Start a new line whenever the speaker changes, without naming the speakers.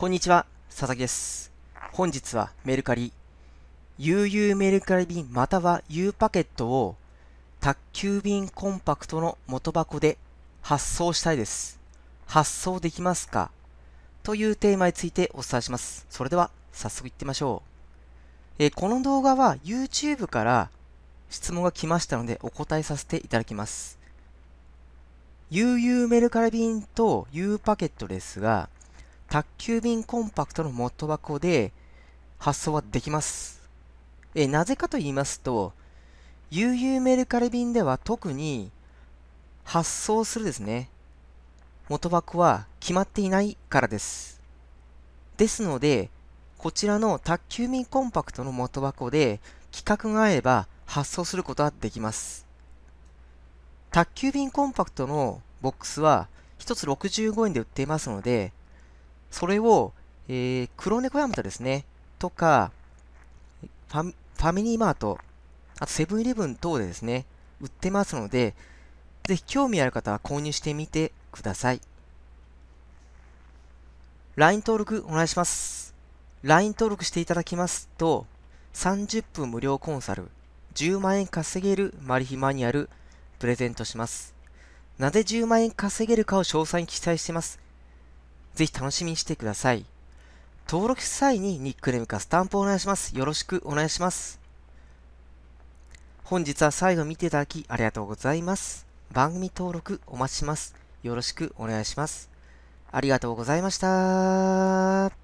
こんにちは、佐々木です。本日はメルカリ、UU メルカリ便または U パケットを宅急便コンパクトの元箱で発送したいです。発送できますかというテーマについてお伝えします。それでは早速いってみましょう。えー、この動画は YouTube から質問が来ましたのでお答えさせていただきます。UU メルカリ便と U パケットですが、宅急便コンパクトの元箱で発送はできます。え、なぜかと言いますと、UU メルカリ便では特に発送するですね、元箱は決まっていないからです。ですので、こちらの宅急便コンパクトの元箱で企画があれば発送することはできます。宅急便コンパクトのボックスは1つ65円で売っていますので、それを、えー、黒猫ヤマトですね、とか、ファファミリーマート、あとセブンイレブン等でですね、売ってますので、ぜひ興味ある方は購入してみてください。LINE 登録お願いします。LINE 登録していただきますと、30分無料コンサル、10万円稼げるマリヒマニュアル、プレゼントします。なぜ10万円稼げるかを詳細に記載しています。ぜひ楽しみにしてください。登録した際にニックネームかスタンプをお願いします。よろしくお願いします。本日は最後見ていただきありがとうございます。番組登録お待ちします。よろしくお願いします。ありがとうございました。